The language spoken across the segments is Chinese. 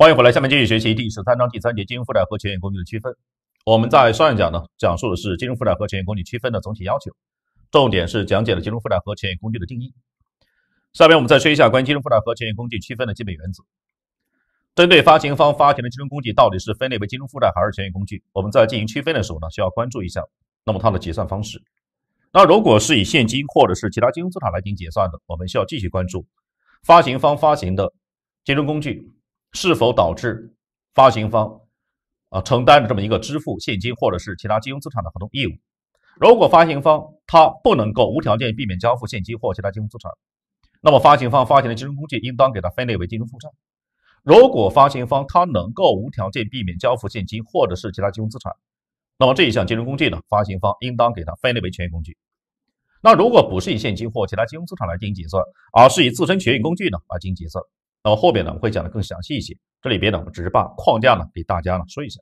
欢迎回来，下面继续学习第十三章第三节金融负债和权益工具的区分。我们在上一讲呢，讲述的是金融负债和权益工具区分的总体要求，重点是讲解了金融负债和权益工具的定义。下面我们再说一下关于金融负债和权益工具区分的基本原则。针对发行方发行的金融工具到底是分类为金融负债还是权益工具，我们在进行区分的时候呢，需要关注一下，那么它的结算方式。那如果是以现金或者是其他金融资产来进行结算的，我们需要继续关注发行方发行的金融工具。是否导致发行方啊承担着这么一个支付现金或者是其他金融资产的合同义务？如果发行方他不能够无条件避免交付现金或其他金融资产，那么发行方发行的金融工具应当给他分类为金融负债。如果发行方他能够无条件避免交付现金或者是其他金融资产，那么这一项金融工具呢，发行方应当给他分类为权益工具。那如果不是以现金或其他金融资产来进行结算，而是以自身权益工具呢来进行结算？那么后边呢，我会讲的更详细一些。这里边呢，我只是把框架呢给大家呢说一下。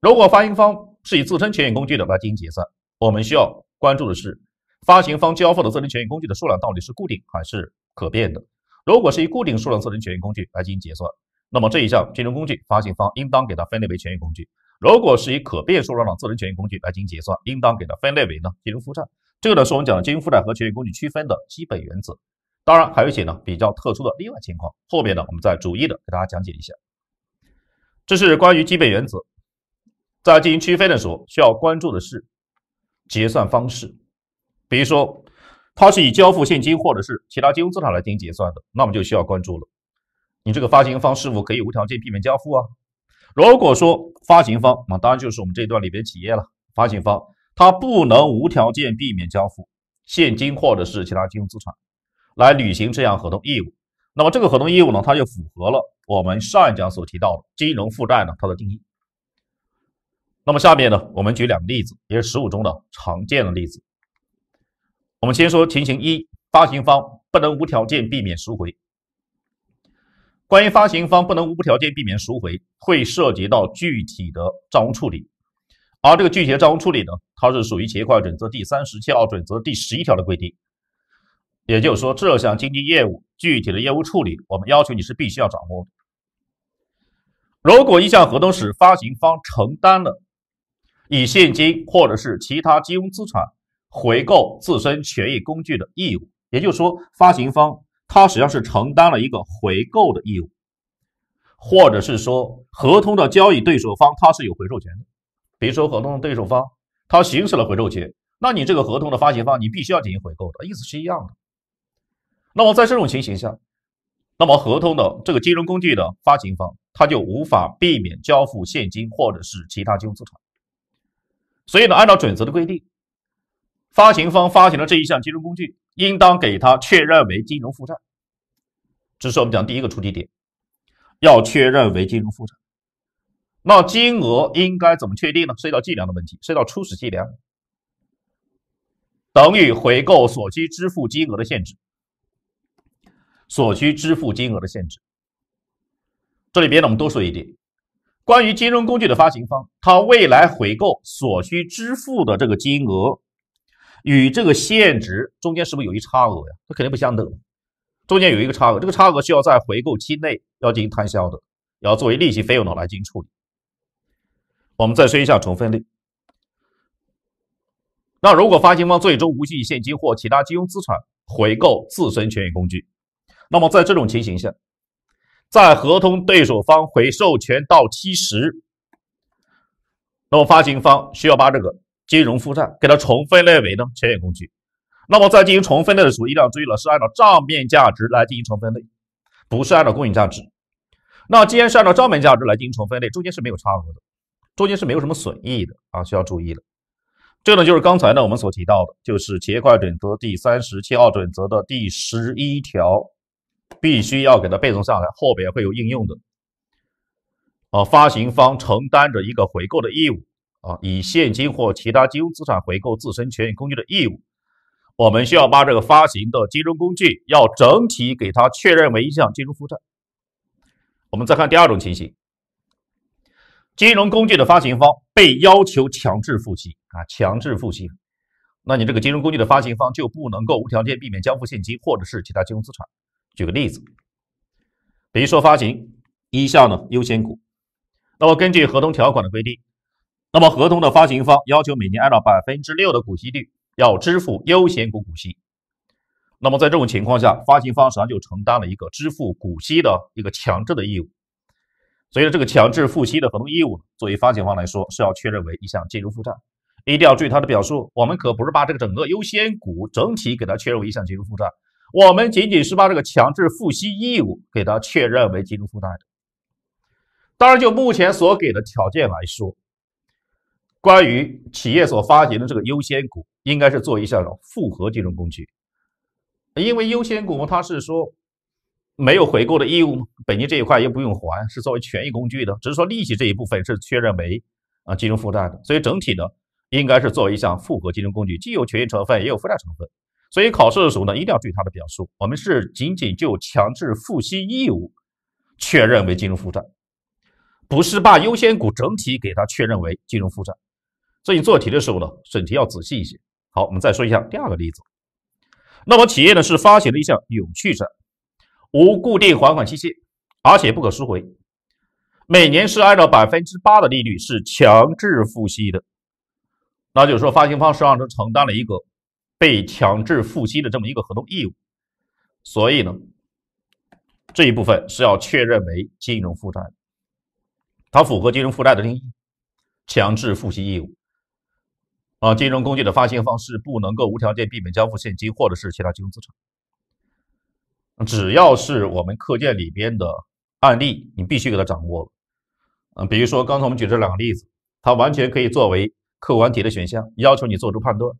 如果发行方是以自身权益工具的来进行结算，我们需要关注的是，发行方交付的自身权益工具的数量到底是固定还是可变的。如果是以固定数量自身权益工具来进行结算，那么这一项金融工具发行方应当给它分类为权益工具。如果是以可变数量的自身权益工具来进行结算，应当给它分类为呢金融负债。这个呢，是我们讲的金融负债和权益工具区分的基本原则。当然还有一些呢比较特殊的例外情况，后面呢我们再逐一的给大家讲解一下。这是关于基本原则，在进行区分的时候需要关注的是结算方式，比如说它是以交付现金或者是其他金融资产来进行结算的，那么就需要关注了，你这个发行方是否可以无条件避免交付啊？如果说发行方，那当然就是我们这段里边企业了，发行方它不能无条件避免交付现金或者是其他金融资产。来履行这样合同义务，那么这个合同义务呢，它就符合了我们上一讲所提到的金融负债呢它的定义。那么下面呢，我们举两个例子，也是实务中的常见的例子。我们先说情形一，发行方不能无条件避免赎回。关于发行方不能无条件避免赎回，会涉及到具体的账务处理，而这个具体的账务处理呢，它是属于企业会计准则第三十七号准则第十一条的规定。也就是说，这项经济业务具体的业务处理，我们要求你是必须要掌握。的。如果一项合同使发行方承担了以现金或者是其他金融资产回购自身权益工具的义务，也就是说，发行方他实际上是承担了一个回购的义务，或者是说，合同的交易对手方他是有回售权的。比如说，合同的对手方他行使了回售权，那你这个合同的发行方你必须要进行回购的意思是一样的。那么在这种情形下，那么合同的这个金融工具的发行方，他就无法避免交付现金或者是其他金融资产，所以呢，按照准则的规定，发行方发行的这一项金融工具，应当给他确认为金融负债，这是我们讲第一个出题点，要确认为金融负债。那金额应该怎么确定呢？涉及到计量的问题，涉及到初始计量，等于回购所需支付金额的限制。所需支付金额的限制。这里边呢，我们多说一点，关于金融工具的发行方，它未来回购所需支付的这个金额与这个限值中间是不是有一差额呀？它肯定不相等，中间有一个差额，这个差额需要在回购期内要进行摊销的，要作为利息费用呢来进行处理。我们再说一下重分类。那如果发行方最终无需现金或其他金融资产回购自身权益工具。那么，在这种情形下，在合同对手方回授权到期时，那么发行方需要把这个金融负债给它重分类为呢权益工具。那么在进行重分类的时候，一定要注意了，是按照账面价值来进行重分类，不是按照公允价值。那既然是按照账面价值来进行重分类，中间是没有差额的，中间是没有什么损益的啊，需要注意的。这呢就是刚才呢我们所提到的，就是企业会计准则第三十七号准则的第十一条。必须要给它背诵上来，后边会有应用的。啊，发行方承担着一个回购的义务，啊，以现金或其他金融资产回购自身权益工具的义务。我们需要把这个发行的金融工具要整体给它确认为一项金融负债。我们再看第二种情形，金融工具的发行方被要求强制付息，啊，强制付息，那你这个金融工具的发行方就不能够无条件避免交付现金或者是其他金融资产。举个例子，比如说发行一项呢优先股，那么根据合同条款的规定，那么合同的发行方要求每年按照百分之六的股息率要支付优先股股息，那么在这种情况下，发行方实际上就承担了一个支付股息的一个强制的义务，所以这个强制付息的合同义务，作为发行方来说是要确认为一项金融负债。一定要注意它的表述，我们可不是把这个整个优先股整体给它确认为一项金融负债。我们仅仅是把这个强制付息义务给它确认为金融负债的。当然，就目前所给的条件来说，关于企业所发行的这个优先股，应该是做一项复合金融工具，因为优先股它是说没有回购的义务，本金这一块又不用还，是作为权益工具的，只是说利息这一部分是确认为啊金融负债的，所以整体的应该是作为一项复合金融工具，既有权益成分，也有负债成分。所以考试的时候呢，一定要注意它的表述。我们是仅仅就强制付息义务确认为金融负债，不是把优先股整体给它确认为金融负债。所以做题的时候呢，审题要仔细一些。好，我们再说一下第二个例子。那么企业呢是发行了一项有续债，无固定还款期限，而且不可赎回，每年是按照百分之八的利率是强制付息的。那就是说，发行方实际上是承担了一个。被强制付息的这么一个合同义务，所以呢，这一部分是要确认为金融负债，它符合金融负债的定义，强制付息义务啊，金融工具的发行方式不能够无条件避免交付现金或者是其他金融资产。只要是我们课件里边的案例，你必须给它掌握了，嗯，比如说刚才我们举这两个例子，它完全可以作为客观题的选项，要求你做出判断。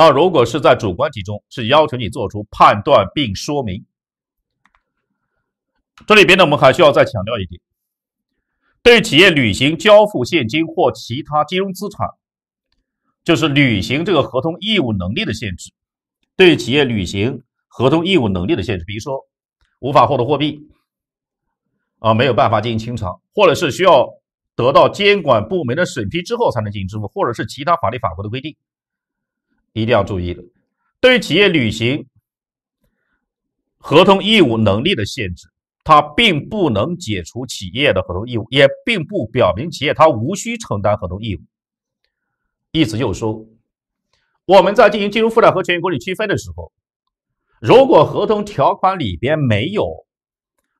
那如果是在主观题中，是要求你做出判断并说明。这里边呢，我们还需要再强调一点：对企业履行交付现金或其他金融资产，就是履行这个合同义务能力的限制；对企业履行合同义务能力的限制，比如说无法获得货币，啊，没有办法进行清偿，或者是需要得到监管部门的审批之后才能进行支付，或者是其他法律法规的规定。一定要注意的，对于企业履行合同义务能力的限制，它并不能解除企业的合同义务，也并不表明企业它无需承担合同义务。意思就是说，我们在进行金融负债和权益管理区分的时候，如果合同条款里边没有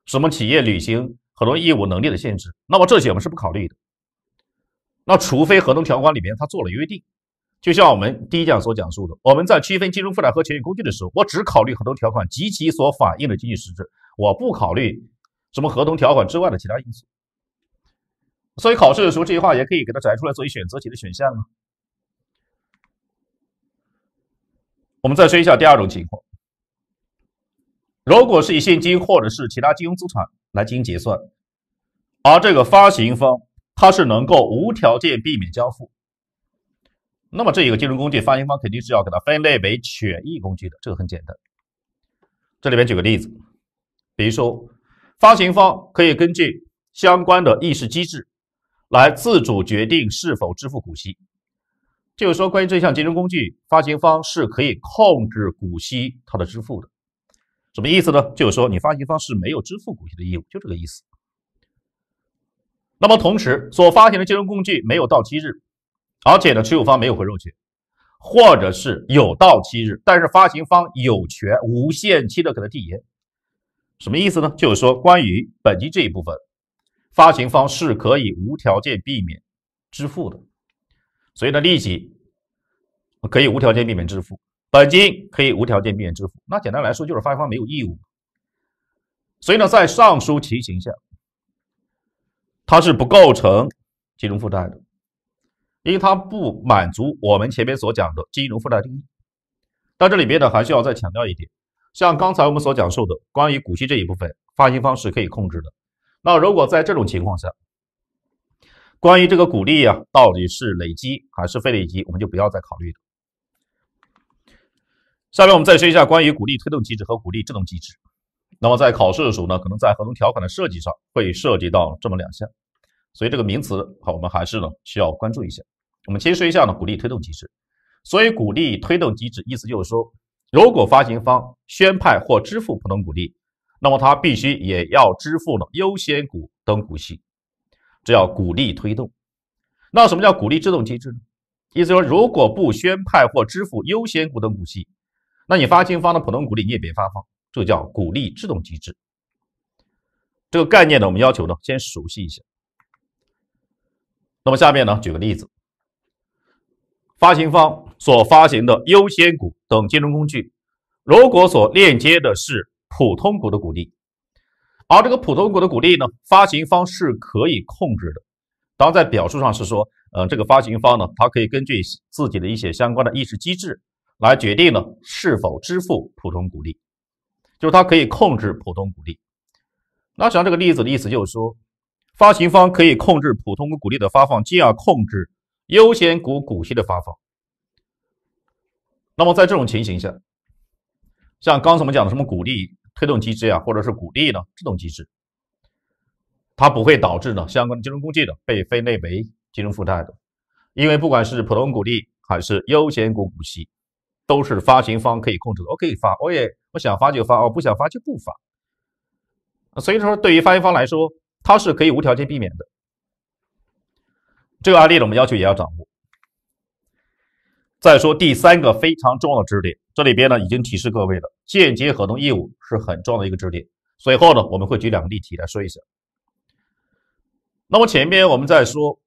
什么企业履行合同义务能力的限制，那么这些我们是不考虑的。那除非合同条款里面它做了约定。就像我们第一讲所讲述的，我们在区分金融负债和权益工具的时候，我只考虑很多条款及其所反映的经济实质，我不考虑什么合同条款之外的其他因素。所以考试的时候，这句话也可以给它摘出来作为选择题的选项啊。我们再说一下第二种情况：如果是以现金或者是其他金融资产来进行结算，而这个发行方它是能够无条件避免交付。那么这一个金融工具发行方肯定是要给它分类为权益工具的，这个很简单。这里边举个例子，比如说发行方可以根据相关的议事机制来自主决定是否支付股息，就是说关于这项金融工具发行方是可以控制股息它的支付的。什么意思呢？就是说你发行方是没有支付股息的义务，就这个意思。那么同时所发行的金融工具没有到期日。而且呢，持有方没有回售权，或者是有到期日，但是发行方有权无限期的给他递延。什么意思呢？就是说，关于本金这一部分，发行方是可以无条件避免支付的。所以呢，利息可以无条件避免支付，本金可以无条件避免支付。那简单来说，就是发行方没有义务。所以呢，在上述情形下，它是不构成金融负债的。因为它不满足我们前面所讲的金融负债定义，但这里边呢还需要再强调一点，像刚才我们所讲述的关于股息这一部分发行方式可以控制的，那如果在这种情况下，关于这个股利啊到底是累积还是非累积，我们就不要再考虑了。下面我们再说一下关于股利推动机制和股利制动机制，那么在考试的时候呢，可能在合同条款的设计上会涉及到这么两项。所以这个名词好，我们还是呢需要关注一下。我们先说一下呢鼓励推动机制。所以鼓励推动机制意思就是说，如果发行方宣派或支付普通股利，那么他必须也要支付呢优先股等股息，这叫鼓励推动。那什么叫鼓励制动机制呢？意思说，如果不宣派或支付优先股等股息，那你发行方的普通股利你也别发放，这叫鼓励制动机制。这个概念呢，我们要求呢先熟悉一下。那么下面呢，举个例子，发行方所发行的优先股等金融工具，如果所链接的是普通股的股利，而这个普通股的股利呢，发行方是可以控制的。当然，在表述上是说，嗯，这个发行方呢，它可以根据自己的一些相关的意识机制来决定呢，是否支付普通股利，就是它可以控制普通股利。那实际上这个例子的意思就是说。发行方可以控制普通股股利的发放，进而控制优先股股息的发放。那么，在这种情形下，像刚才我们讲的什么股利推动机制啊，或者是股利的制动机制，它不会导致呢相关的金融工具的被分类为金融负债的，因为不管是普通股利还是优先股股息，都是发行方可以控制的。我可以发，我也我想发就发，我不想发就不发。所以说，对于发行方来说，它是可以无条件避免的。这个案例呢，我们要求也要掌握。再说第三个非常重要的知识点，这里边呢已经提示各位了，间接合同义务是很重要的一个知识点。随后呢，我们会举两个例题来说一下。那么前面我们在说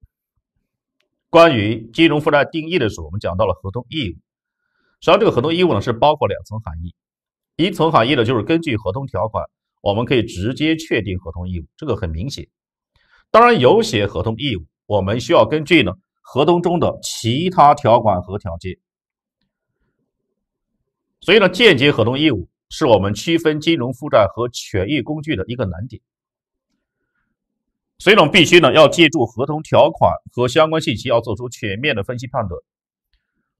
关于金融负债定义的时候，我们讲到了合同义务。实际上，这个合同义务呢是包括两层含义，一层含义呢就是根据合同条款。我们可以直接确定合同义务，这个很明显。当然，有写合同义务我们需要根据呢合同中的其他条款和条件。所以呢，间接合同义务是我们区分金融负债和权益工具的一个难点。所以我们必须呢要借助合同条款和相关信息，要做出全面的分析判断。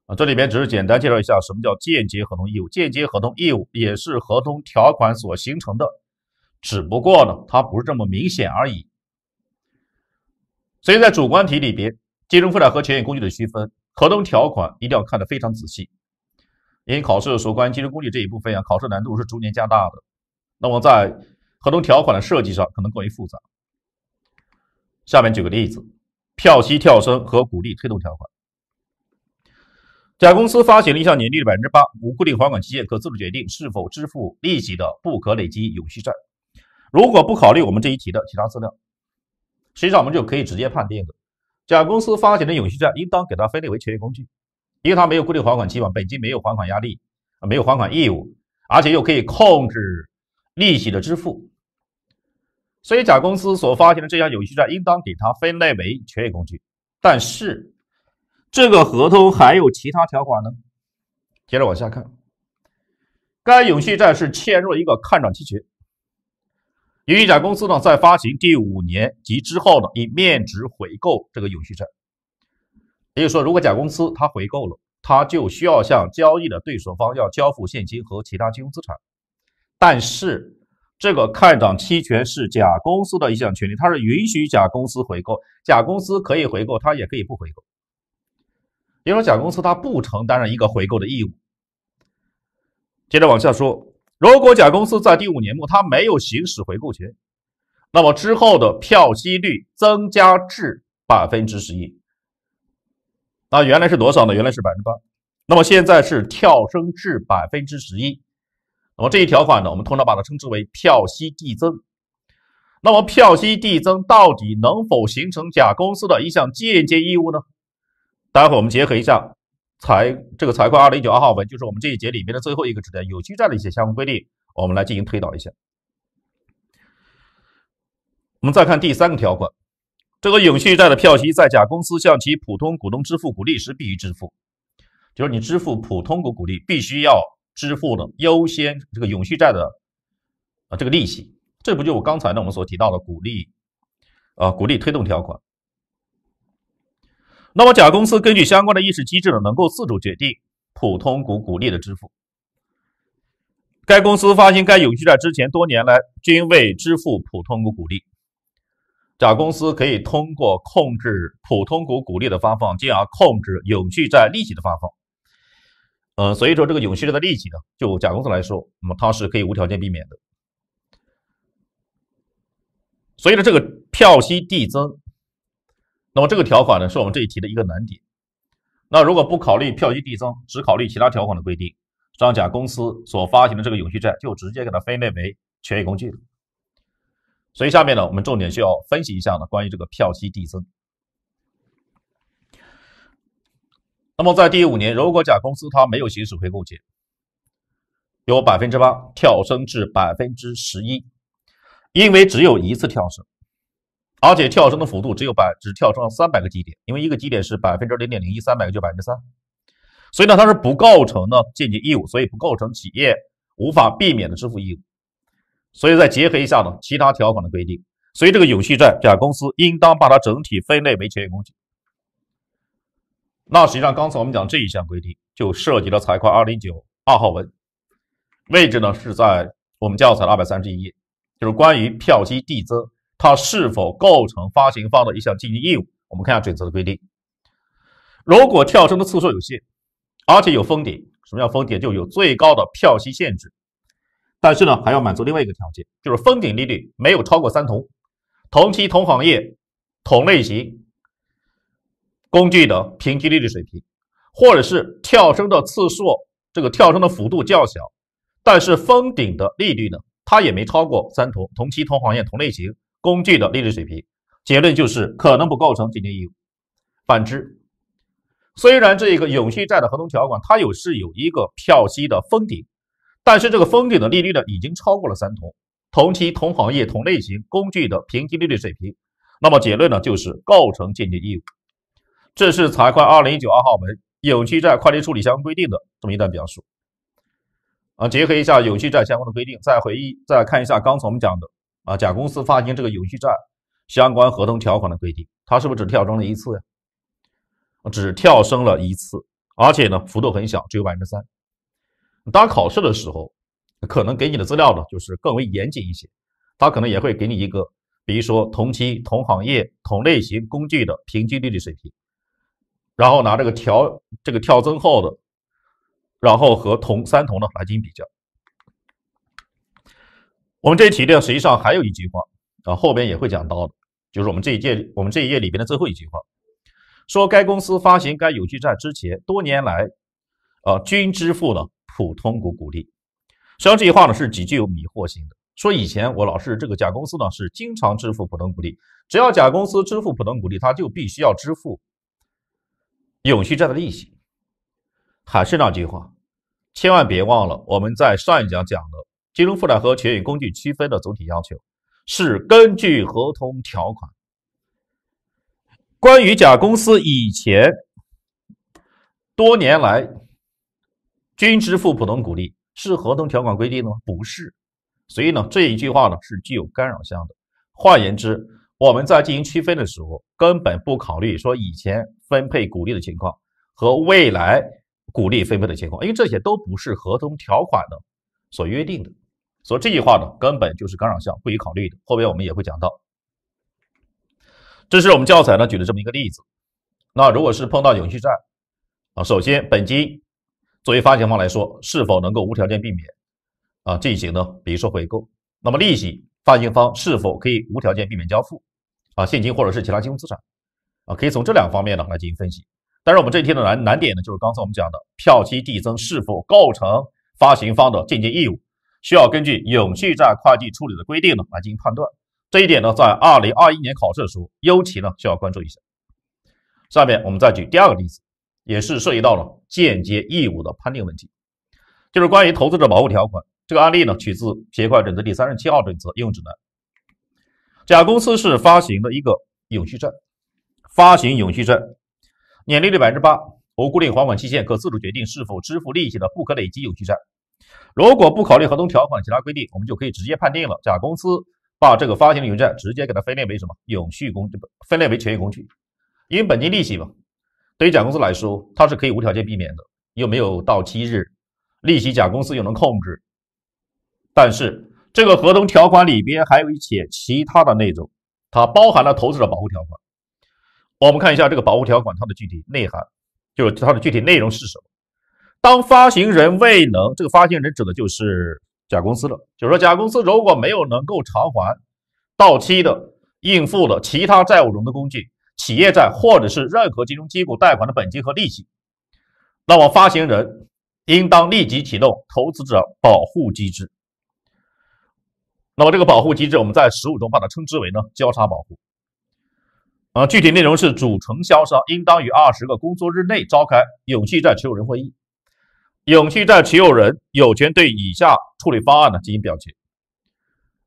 啊，这里边只是简单介绍一下什么叫间接合同义务。间接合同义务也是合同条款所形成的。只不过呢，它不是这么明显而已。所以在主观题里边，金融负债和权益工具的区分，合同条款一定要看得非常仔细。因为考试的时候关于金融工具这一部分啊，考试难度是逐年加大的。那么在合同条款的设计上，可能过于复杂。下面举个例子：票息跳升和鼓励推动条款。甲公司发行了一项年利率百分之八、无固定还款期限、可自主决定是否支付利息的不可累积永续债。如果不考虑我们这一题的其他资料，实际上我们就可以直接判定的，甲公司发行的永续债应当给它分类为权益工具，因为它没有固定还款期嘛，本金没有还款压力，没有还款义务，而且又可以控制利息的支付，所以甲公司所发行的这项永续债应当给它分类为权益工具。但是这个合同还有其他条款呢，接着往下看，该永续债是嵌入了一个看涨期权。由于甲公司呢，在发行第五年及之后呢，以面值回购这个永续债，也就是说，如果甲公司它回购了，它就需要向交易的对手方要交付现金和其他金融资产。但是，这个看涨期权是甲公司的一项权利，它是允许甲公司回购，甲公司可以回购，它也可以不回购。就是说，甲公司它不承担一个回购的义务。接着往下说。如果甲公司在第五年末他没有行使回购权，那么之后的票息率增加至百分之十一。那原来是多少呢？原来是百分之八。那么现在是跳升至百分之十一。那么这一条款呢，我们通常把它称之为票息递增。那么票息递增到底能否形成甲公司的一项间接义务呢？待会我们结合一下。财这个财会二零一九二号文就是我们这一节里面的最后一个知识点，永续债的一些相关规定，我们来进行推导一下。我们再看第三个条款，这个永续债的票息在甲公司向其普通股东支付股利时必须支付，就是你支付普通股股利必须要支付的优先这个永续债的啊这个利息，这不就我刚才呢我们所提到的股利啊股利推动条款。那么，甲公司根据相关的议事机制呢，能够自主决定普通股股利的支付。该公司发行该永续债之前，多年来均未支付普通股股利。甲公司可以通过控制普通股股利的发放，进而控制永续债利息的发放。嗯，所以说这个永续债的利息呢，就甲公司来说，那么它是可以无条件避免的。所以呢，这个票息递增。那么这个条款呢，是我们这一题的一个难点。那如果不考虑票息递增，只考虑其他条款的规定，让甲公司所发行的这个永续债就直接给它分类为权益工具。所以下面呢，我们重点需要分析一下呢，关于这个票息递增。那么在第五年，如果甲公司它没有行使回购权，由百分之八跳升至百分之十一，因为只有一次跳升。而且跳升的幅度只有百，只跳升了三百个基点，因为一个基点是百分之零点零一，三百个就百分之三，所以呢，它是不构成呢间接义务，所以不构成企业无法避免的支付义务。所以再结合一下呢其他条款的规定，所以这个永续债，甲公司应当把它整体分类为权益工具。那实际上刚才我们讲这一项规定，就涉及了财会二零九二号文，位置呢是在我们教材二百三十一页，就是关于票息递增。它是否构成发行方的一项经营义务？我们看一下准则的规定。如果跳升的次数有限，而且有封顶，什么叫封顶？就有最高的票息限制。但是呢，还要满足另外一个条件，就是封顶利率没有超过三同，同期同行业同类型工具的平均利率水平，或者是跳升的次数，这个跳升的幅度较小，但是封顶的利率呢，它也没超过三同，同期同行业同类型。工具的利率水平，结论就是可能不构成间接义务。反之，虽然这个永续债的合同条款它有是有一个票息的封顶，但是这个封顶的利率呢已经超过了三同同期同行业同类型工具的平均利率水平，那么结论呢就是构成间接义务。这是财会二零一九二号文永续债会计处理相关规定的这么一段表述。啊，结合一下永续债相关的规定，再回忆再看一下刚才我们讲的。啊，甲公司发行这个游戏债相关合同条款的规定，它是不是只跳升了一次呀？只跳升了一次，而且呢幅度很小，只有百分之三。当考试的时候，可能给你的资料呢就是更为严谨一些，它可能也会给你一个，比如说同期同行业同类型工具的平均利率水平，然后拿这个调这个跳增后的，然后和同三同呢来进行比较。我们这一题呢，实际上还有一句话啊，后边也会讲到的，就是我们这一届我们这一页里边的最后一句话，说该公司发行该永续债之前，多年来，呃，均支付了普通股股利。实际上这句话呢是极具有迷惑性的，说以前我老是这个甲公司呢是经常支付普通股利，只要甲公司支付普通股利，他就必须要支付永续债的利息。还是那句话，千万别忘了我们在上一讲讲的。金融负债和权益工具区分的总体要求是根据合同条款。关于甲公司以前多年来均支付普通股利，是合同条款规定的吗？不是，所以呢，这一句话呢是具有干扰项的。换言之，我们在进行区分的时候，根本不考虑说以前分配股利的情况和未来股利分配的情况，因为这些都不是合同条款的所约定的。所以这句话呢，根本就是干扰项，不予考虑的。后边我们也会讲到。这是我们教材呢举的这么一个例子。那如果是碰到永续债啊，首先本金作为发行方来说，是否能够无条件避免啊进行呢？比如说回购，那么利息发行方是否可以无条件避免交付啊现金或者是其他金融资产啊？可以从这两方面呢来进行分析。但是我们这题的难难点呢，就是刚才我们讲的票期递增是否构成发行方的间接义务？需要根据永续债会计处理的规定呢来进行判断，这一点呢在二零二一年考试的时候尤其呢需要关注一下。下面我们再举第二个例子，也是涉及到了间接义务的判定问题，就是关于投资者保护条款这个案例呢取自协会准则第三十七号准则应用指南。甲公司是发行的一个永续债，发行永续债，年利率百分之八，无固定还款期限，可自主决定是否支付利息的不可累积永续债。如果不考虑合同条款其他规定，我们就可以直接判定了。甲公司把这个发行的邮债直接给它分类为什么永续工具，分类为权益工具，因为本金利息嘛。对于甲公司来说，它是可以无条件避免的，又没有到期日，利息甲公司又能控制。但是这个合同条款里边还有一些其他的那种，它包含了投资者保护条款。我们看一下这个保护条款它的具体内涵，就是它的具体内容是什么。当发行人未能，这个发行人指的就是甲公司了，就是说甲公司如果没有能够偿还到期的应付的其他债务融资工具、企业债或者是任何金融机构贷款的本金和利息，那么发行人应当立即启动投资者保护机制。那么这个保护机制我们在实务中把它称之为呢交叉保护。啊，具体内容是主承销商应当于二十个工作日内召开永续债持有人会议。永续债持有人有权对以下处理方案呢进行表决：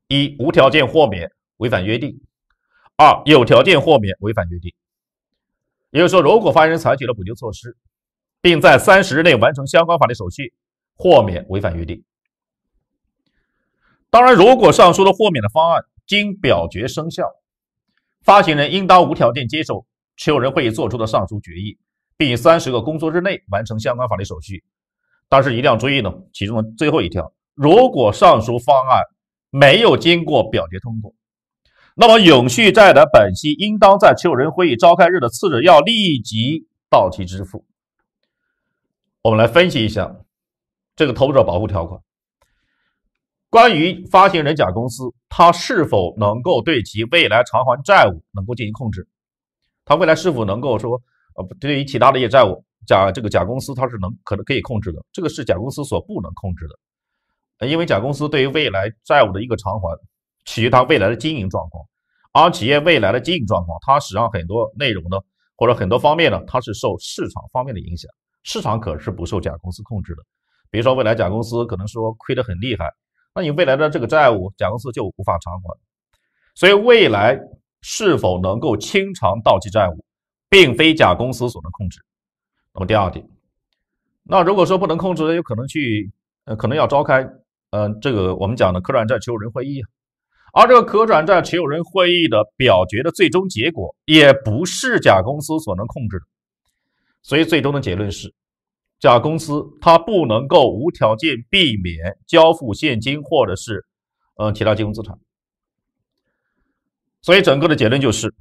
一、无条件豁免违反约定；二、有条件豁免违反约定。也就是说，如果发行人采取了补救措施，并在三十日内完成相关法律手续，豁免违反约定。当然，如果上述的豁免的方案经表决生效，发行人应当无条件接受持有人会议作出的上述决议，并在三十个工作日内完成相关法律手续。但是一定要注意呢，其中的最后一条，如果上述方案没有经过表决通过，那么永续债的本息应当在持有人会议召开日的次日要立即到期支付。我们来分析一下这个投资者保护条款。关于发行人甲公司，它是否能够对其未来偿还债务能够进行控制？它未来是否能够说，呃，对于其他的一些债务？甲这个甲公司它是能可能可以控制的，这个是甲公司所不能控制的，因为甲公司对于未来债务的一个偿还，取决于它未来的经营状况，而企业未来的经营状况，它实际上很多内容呢，或者很多方面呢，它是受市场方面的影响，市场可是不受甲公司控制的。比如说未来甲公司可能说亏得很厉害，那你未来的这个债务，甲公司就无法偿还。所以未来是否能够清偿到期债务，并非甲公司所能控制。那么第二点，那如果说不能控制，有可能去，呃，可能要召开，嗯，这个我们讲的可转债持有人会议，而这个可转债持有人会议的表决的最终结果也不是甲公司所能控制的，所以最终的结论是，甲公司它不能够无条件避免交付现金或者是，嗯，其他金融资产，所以整个的结论就是。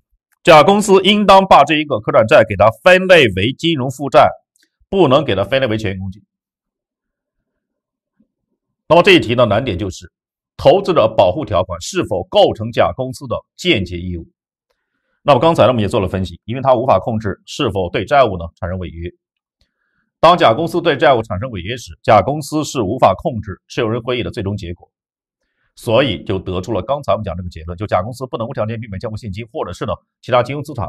甲公司应当把这一个可转债给它分类为金融负债，不能给它分类为权益工具。那么这一题的难点就是投资者保护条款是否构成甲公司的间接义务？那么刚才呢我们也做了分析，因为它无法控制是否对债务呢产生违约。当甲公司对债务产生违约时，甲公司是无法控制持有人会议的最终结果。所以就得出了刚才我们讲这个结论，就甲公司不能无条件避免交付现金，或者是呢其他金融资产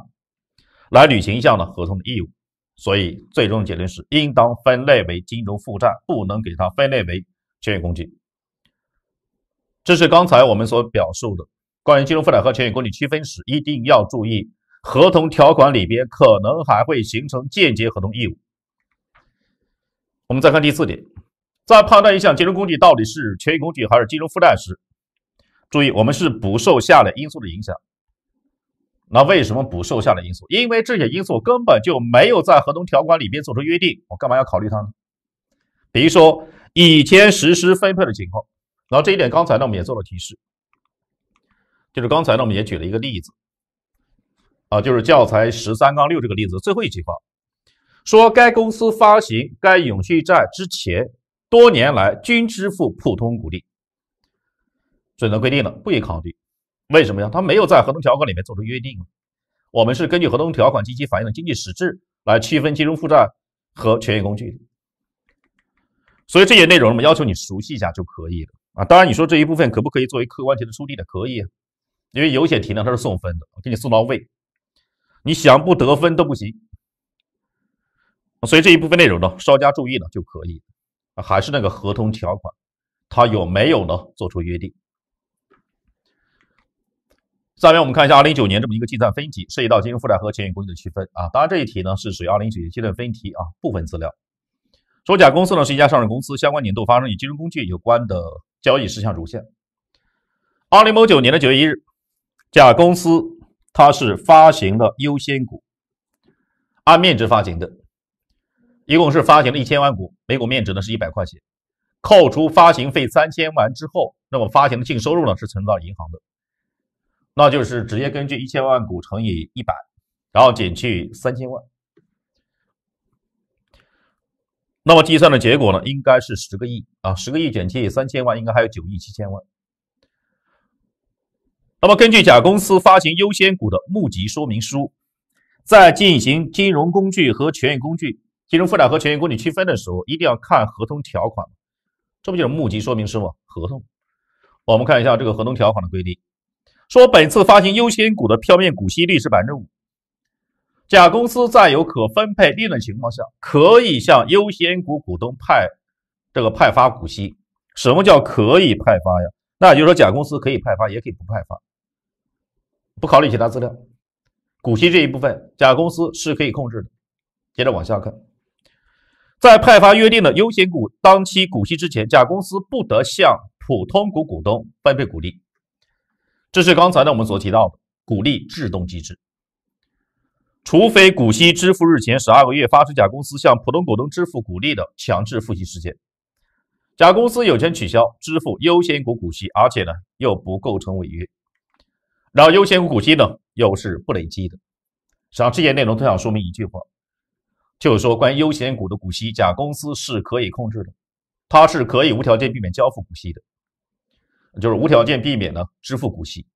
来履行一项呢合同的义务。所以最终的结论是，应当分类为金融负债，不能给它分类为权益工具。这是刚才我们所表述的关于金融负债和权益工具区分时，一定要注意合同条款里边可能还会形成间接合同义务。我们再看第四点。在判断一项金融工具到底是权益工具还是金融负债时，注意我们是不受下列因素的影响。那为什么不受下列因素？因为这些因素根本就没有在合同条款里边做出约定，我干嘛要考虑它呢？比如说以前实施分配的情况，然后这一点刚才呢我们也做了提示，就是刚才呢我们也举了一个例子，啊，就是教材十三杠六这个例子最后一句话说，该公司发行该永续债之前。多年来均支付普通股利，准则规定了不予考虑。为什么呀？他没有在合同条款里面做出约定。我们是根据合同条款及其反映的经济实质来区分金融负债和权益工具。所以这些内容，我们要求你熟悉一下就可以了啊。当然，你说这一部分可不可以作为客观题的出题的？可以，因为有些题呢它是送分的，给你送到位，你想不得分都不行。所以这一部分内容呢，稍加注意呢就可以。还是那个合同条款，它有没有呢？做出约定。下面我们看一下二零一九年这么一个计算分级，涉及到金融负债和权益工具的区分啊。当然，这一题呢是属于二零一九年计算分题啊，部分资料。说甲公司呢是一家上市公司，相关年度发生与金融工具有关的交易事项如下：二零某九年的九月一日，甲公司它是发行了优先股，按面值发行的。一共是发行了一千万股，每股面值呢是一百块钱，扣除发行费三千万之后，那么发行的净收入呢是存到银行的，那就是直接根据一千万股乘以一百，然后减去三千万，那么计算的结果呢应该是十个亿啊，十个亿减去三千万应该还有九亿七千万。那么根据甲公司发行优先股的募集说明书，在进行金融工具和权益工具。其中负债和权益工具区分的时候，一定要看合同条款，这不就是募集说明书、合同？我们看一下这个合同条款的规定，说本次发行优先股的票面股息率是百分之五。甲公司在有可分配利润情况下，可以向优先股股东派这个派发股息。什么叫可以派发呀？那也就是说，甲公司可以派发，也可以不派发。不考虑其他资料，股息这一部分，甲公司是可以控制的。接着往下看。在派发约定的优先股当期股息之前，甲公司不得向普通股股东分配股利。这是刚才呢我们所提到的股利制动机制。除非股息支付日前十二个月发生，甲公司向普通股东支付股利的强制复息事件，甲公司有权取消支付优先股股息，而且呢又不构成违约。然后优先股股息呢又是不累积的。实际上这些内容都想说明一句话。就是说，关于优先股的股息，甲公司是可以控制的，它是可以无条件避免交付股息的，就是无条件避免呢支付股息。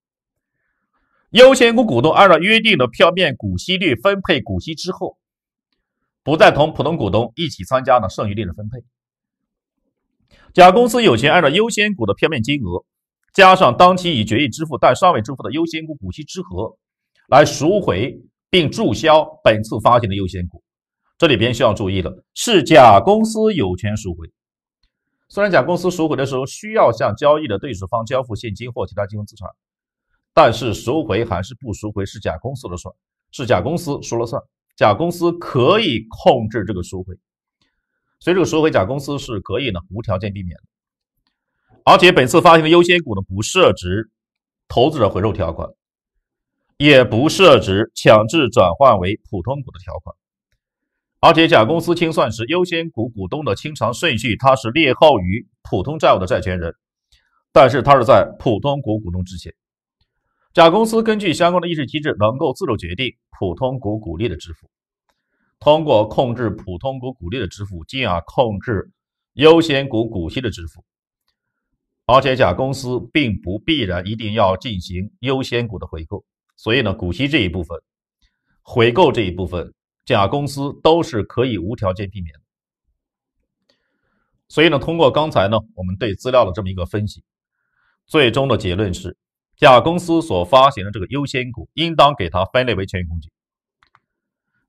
优先股股东按照约定的票面股息率分配股息之后，不再同普通股东一起参加呢剩余利润分配。甲公司有权按照优先股的票面金额，加上当期已决议支付但尚未支付的优先股股息之和，来赎回并注销本次发行的优先股。这里边需要注意的是，甲公司有权赎回。虽然甲公司赎回的时候需要向交易的对手方交付现金或其他金融资产，但是赎回还是不赎回是甲公司的算，是甲公司说了算。甲公司可以控制这个赎回，所以这个赎回甲公司是可以呢无条件避免。而且本次发行的优先股呢不设置投资者回购条款，也不设置强制转换为普通股的条款。而且，甲公司清算时，优先股股东的清偿顺序，它是列后于普通债务的债权人，但是它是在普通股股东之前。甲公司根据相关的议事机制，能够自主决定普通股股利的支付，通过控制普通股股利的支付，进而控制优先股股息的支付。而且，甲公司并不必然一定要进行优先股的回购，所以呢，股息这一部分，回购这一部分。甲公司都是可以无条件避免的，所以呢，通过刚才呢，我们对资料的这么一个分析，最终的结论是，甲公司所发行的这个优先股应当给它分类为权益工具。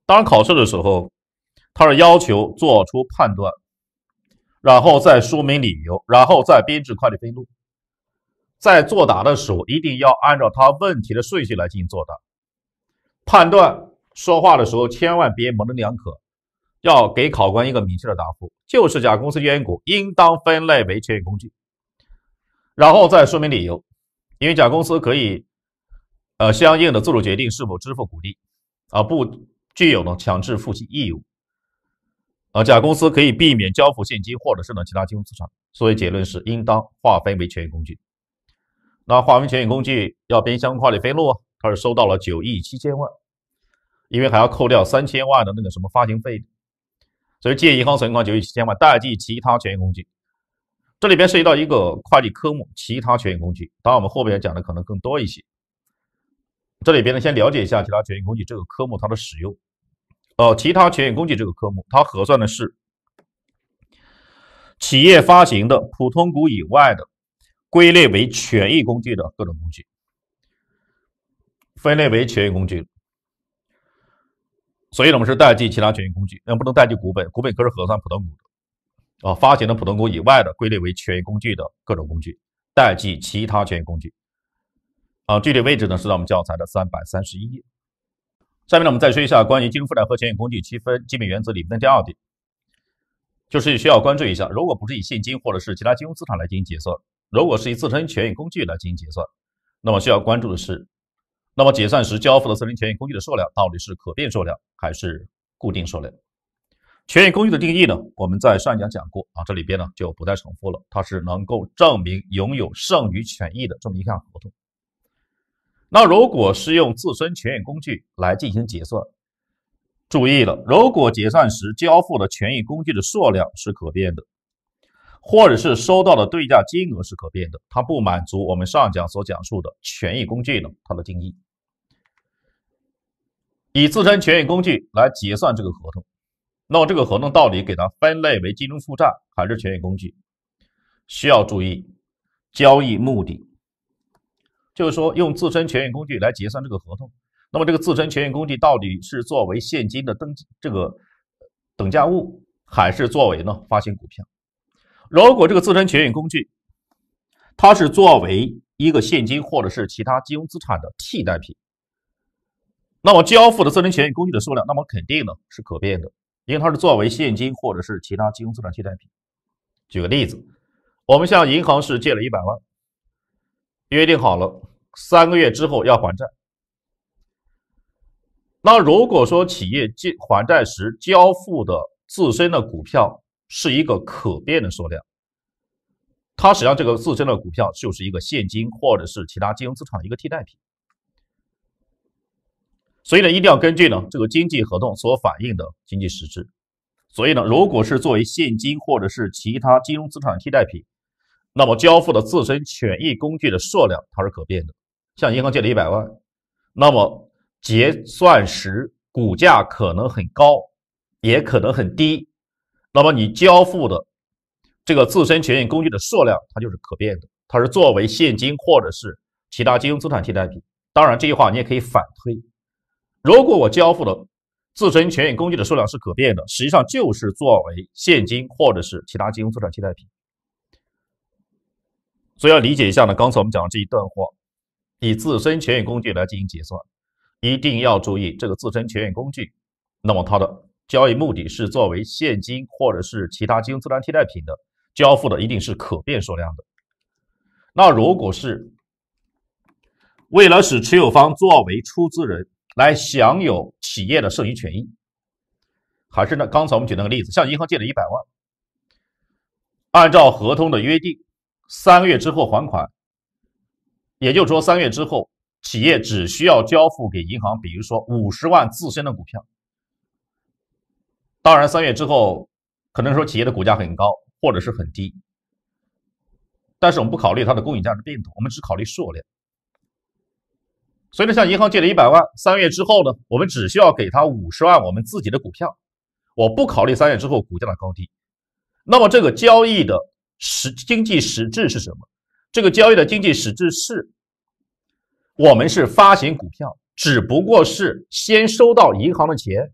当考试的时候，它是要求做出判断，然后再说明理由，然后再编制会计分录，在作答的时候，一定要按照它问题的顺序来进行作答，判断。说话的时候千万别模棱两可，要给考官一个明确的答复。就是甲公司优先股应当分类为权益工具，然后再说明理由。因为甲公司可以，呃，相应的自主决定是否支付股利，而不具有呢强制付息义务，啊，甲公司可以避免交付现金或者是呢其他金融资产。所以结论是应当划分为权益工具。那划分权益工具要编相关会计分录，它是收到了九亿七千万。因为还要扣掉三千万的那个什么发行费，所以借银行存款九亿七千万，贷记其他权益工具。这里边涉及到一个会计科目“其他权益工具”，当然我们后边讲的可能更多一些。这里边呢，先了解一下其他权益工具这个科目它的使用。哦，其他权益工具这个科目，它核算的是企业发行的普通股以外的归类为权益工具的各种工具，分类为权益工具。所以呢，我们是代记其他权益工具，那不能代记股本，股本可是核算普通股，的，啊，发行的普通股以外的，归类为权益工具的各种工具，代记其他权益工具。啊，具体位置呢是在我们教材的三百三十一页。下面呢，我们再说一下关于金融负债和权益工具区分基本原则里面的第二点，就是需要关注一下，如果不是以现金或者是其他金融资产来进行结算，如果是以自身权益工具来进行结算，那么需要关注的是。那么，结算时交付的森林权益工具的数量到底是可变数量还是固定数量？权益工具的定义呢？我们在上一讲讲过啊，这里边呢就不再重复了。它是能够证明拥有剩余权益的这么一项合同。那如果是用自身权益工具来进行结算，注意了，如果结算时交付的权益工具的数量是可变的，或者是收到的对价金额是可变的，它不满足我们上讲所讲述的权益工具呢它的定义。以自身权益工具来结算这个合同，那么这个合同到底给它分类为金融负债还是权益工具？需要注意交易目的，就是说用自身权益工具来结算这个合同，那么这个自身权益工具到底是作为现金的记，这个等价物，还是作为呢发行股票？如果这个自身权益工具它是作为一个现金或者是其他金融资产的替代品。那么交付的自身权益工具的数量，那么肯定呢是可变的，因为它是作为现金或者是其他金融资产替代品。举个例子，我们向银行是借了一百万，约定好了三个月之后要还债。那如果说企业借还债时交付的自身的股票是一个可变的数量，它实际上这个自身的股票就是一个现金或者是其他金融资产的一个替代品。所以呢，一定要根据呢这个经济合同所反映的经济实质。所以呢，如果是作为现金或者是其他金融资产替代品，那么交付的自身权益工具的数量它是可变的。向银行借了一百万，那么结算时股价可能很高，也可能很低。那么你交付的这个自身权益工具的数量它就是可变的，它是作为现金或者是其他金融资产替代品。当然，这句话你也可以反推。如果我交付的自身权益工具的数量是可变的，实际上就是作为现金或者是其他金融资产替代品。所以要理解一下呢，刚才我们讲的这一段话，以自身权益工具来进行结算，一定要注意这个自身权益工具。那么它的交易目的是作为现金或者是其他金融资产替代品的交付的，一定是可变数量的。那如果是为了使持有方作为出资人，来享有企业的剩余权益，还是呢？刚才我们举那个例子，向银行借了一百万，按照合同的约定，三个月之后还款。也就是说，三月之后，企业只需要交付给银行，比如说五十万自身的股票。当然，三月之后，可能说企业的股价很高或者是很低，但是我们不考虑它的公允价值变动，我们只考虑数量。所以呢，向银行借了一百万，三月之后呢，我们只需要给他五十万，我们自己的股票。我不考虑三月之后股价的高低。那么这个交易的实经济实质是什么？这个交易的经济实质是，我们是发行股票，只不过是先收到银行的钱，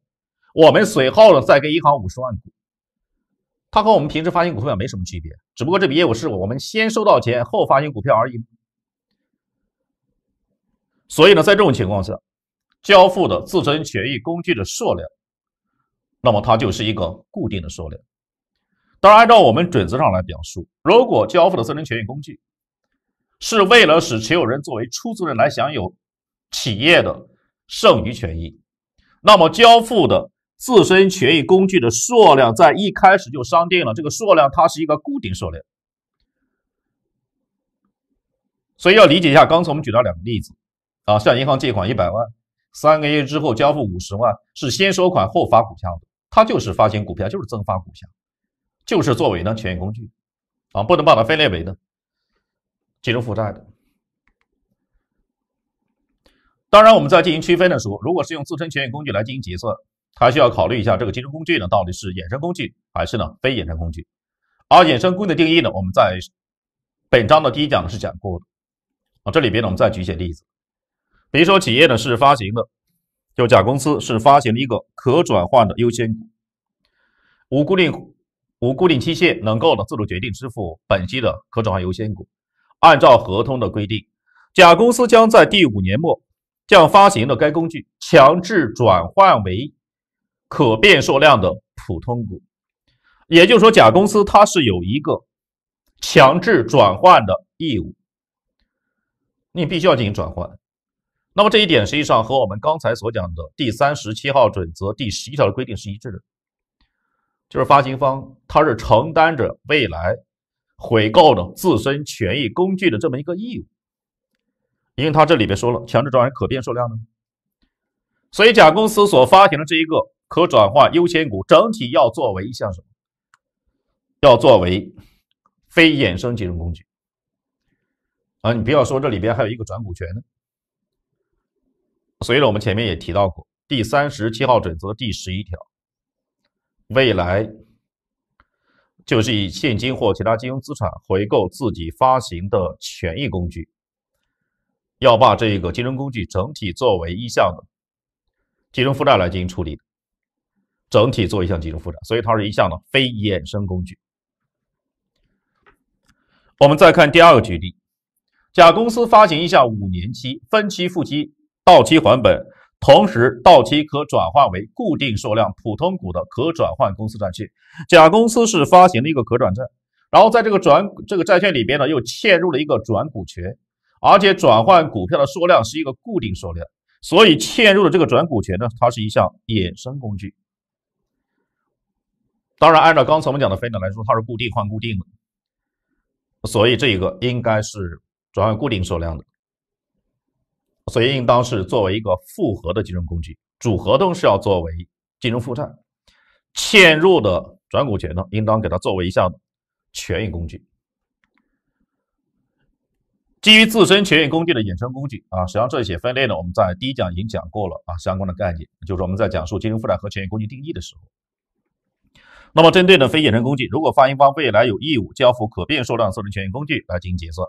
我们随后呢再给银行五十万股。它和我们平时发行股票没什么区别，只不过这笔业务是我们先收到钱后发行股票而已。所以呢，在这种情况下，交付的自身权益工具的数量，那么它就是一个固定的数量。当然，按照我们准则上来表述，如果交付的自身权益工具是为了使持有人作为出资人来享有企业的剩余权益，那么交付的自身权益工具的数量在一开始就商定了，这个数量它是一个固定数量。所以要理解一下，刚才我们举到两个例子。啊，向银行借款一百万，三个月之后交付五十万，是先收款后发股票的，它就是发行股票，就是增发股票，就是作为呢权益工具，啊，不能把它分类为呢金融负债的。当然，我们在进行区分的时候，如果是用自身权益工具来进行结算，还需要考虑一下这个金融工具呢到底是衍生工具还是呢非衍生工具。而衍生工具的定义呢，我们在本章的第一讲呢是讲过的。啊，这里边呢我们再举一些例子。比如说，企业呢是发行的，就甲公司是发行了一个可转换的优先股，无固定无固定期限，能够呢自主决定支付本息的可转换优先股。按照合同的规定，甲公司将在第五年末将发行的该工具强制转换为可变数量的普通股。也就是说，甲公司它是有一个强制转换的义务，你必须要进行转换。那么这一点实际上和我们刚才所讲的第三十七号准则第十一条的规定是一致的，就是发行方他是承担着未来回购的自身权益工具的这么一个义务，因为他这里边说了强制转让可变数量呢，所以甲公司所发行的这一个可转化优先股整体要作为一项什么？要作为非衍生金融工具啊！你不要说这里边还有一个转股权呢。所以呢，我们前面也提到过，第三十七号准则第十一条，未来就是以现金或其他金融资产回购自己发行的权益工具，要把这个金融工具整体作为一项的金融负债来进行处理，整体做一项金融负债，所以它是一项的非衍生工具。我们再看第二个举例，甲公司发行一项五年期分期付息。到期还本，同时到期可转化为固定数量普通股的可转换公司债券。甲公司是发行了一个可转债，然后在这个转这个债券里边呢，又嵌入了一个转股权，而且转换股票的数量是一个固定数量，所以嵌入的这个转股权呢，它是一项衍生工具。当然，按照刚才我们讲的分法来说，它是固定换固定的，所以这一个应该是转换固定数量的。所以应当是作为一个复合的金融工具，主合同是要作为金融负债，嵌入的转股权呢，应当给它作为一项权益工具。基于自身权益工具的衍生工具啊，实际上这些分类呢，我们在第一讲已经讲过了啊，相关的概念就是我们在讲述金融负债和权益工具定义的时候。那么针对的非衍生工具，如果发行方未来有义务交付可变数量的自身权益工具来进行结算。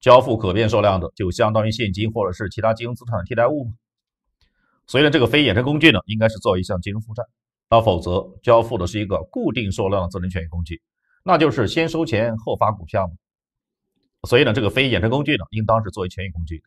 交付可变数量的，就相当于现金或者是其他金融资产的替代物嘛。所以呢，这个非衍生工具呢，应该是作为一项金融负债，那否则交付的是一个固定数量的自能权益工具，那就是先收钱后发股票嘛。所以呢，这个非衍生工具呢，应当是作为权益工具。